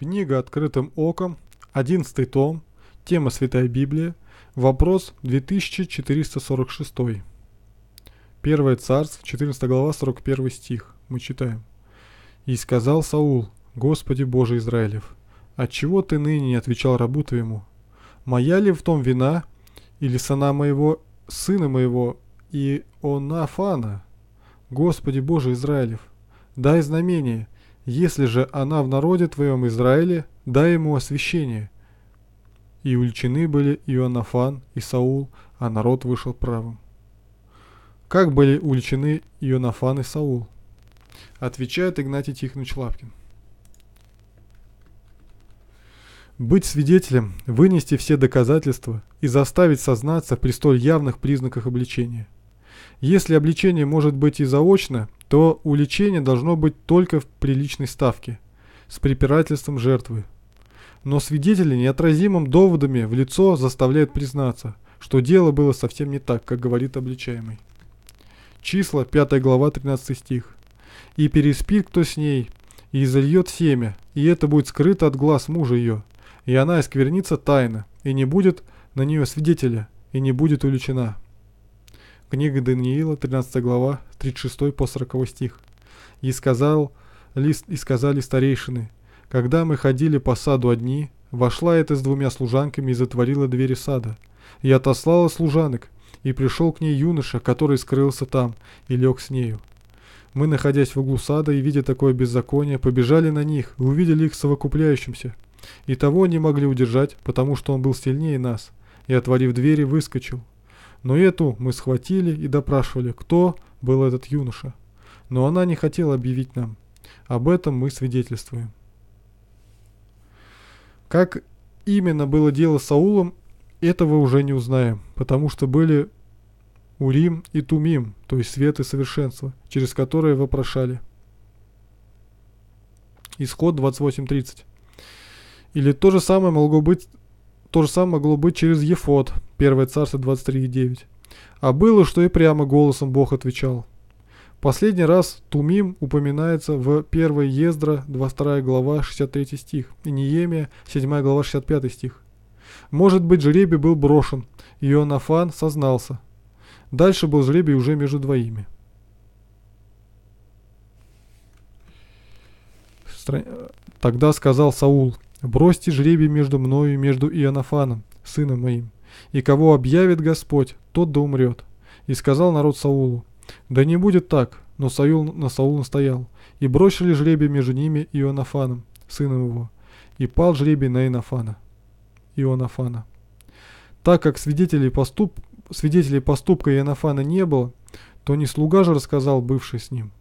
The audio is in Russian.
Книга «Открытым оком», 11 том, тема «Святая Библия», вопрос 2446. 1 Царств, 14 глава, 41 стих. Мы читаем. «И сказал Саул, Господи Боже Израилев, отчего ты ныне не отвечал рабу твоему? Моя ли в том вина, или сына моего, сына моего, и Онафана? Господи Боже Израилев, дай знамение, если же она в народе твоем Израиле, дай ему освящение». И уличены были Ионафан и Саул, а народ вышел правым. Как были увлечены Ионафан и Саул? Отвечает Игнатий Тихонович Лапкин. Быть свидетелем, вынести все доказательства и заставить сознаться при столь явных признаках обличения. Если обличение может быть и заочно, то увлечение должно быть только в приличной ставке, с препирательством жертвы. Но свидетели неотразимым доводами в лицо заставляют признаться, что дело было совсем не так, как говорит обличаемый. Числа, 5 глава, 13 стих. «И переспит кто с ней, и изольет семя, и это будет скрыто от глаз мужа ее, и она исквернится тайно, и не будет на нее свидетеля, и не будет увлечена». Книга Даниила, 13 глава, 36 по 40 стих. «И, сказал, и сказали старейшины, когда мы ходили по саду одни, вошла эта с двумя служанками и затворила двери сада. И отослала служанок, и пришел к ней юноша, который скрылся там, и лег с нею. Мы, находясь в углу сада и видя такое беззаконие, побежали на них и увидели их совокупляющимся. И того не могли удержать, потому что он был сильнее нас, и, отворив двери, выскочил. Но эту мы схватили и допрашивали, кто был этот юноша. Но она не хотела объявить нам. Об этом мы свидетельствуем. Как именно было дело с Саулом, этого уже не узнаем, потому что были Урим и Тумим, то есть свет и совершенство, через которые вопрошали. Исход 28.30. Или то же самое могло быть, то же самое могло быть через Ефот, 1 Царство 23,9. А было, что и прямо голосом Бог отвечал. Последний раз Тумим упоминается в 1 Ездра, 22 глава, 63 стих, и Неемия, 7 глава, 65 стих. Может быть, жребий был брошен, и Иоаннафан сознался. Дальше был жребий уже между двоими. Тогда сказал Саул, бросьте жребий между мною и между Иоаннафаном, сыном моим и кого объявит Господь, тот да умрет. И сказал народ Саулу, да не будет так, но Саул, на Саул настоял, и бросили жребий между ними и Ионафаном, сыном его, и пал жребий на Инофана, Ионафана. Так как свидетелей, поступ, свидетелей поступка Ионафана не было, то не слуга же рассказал бывший с ним.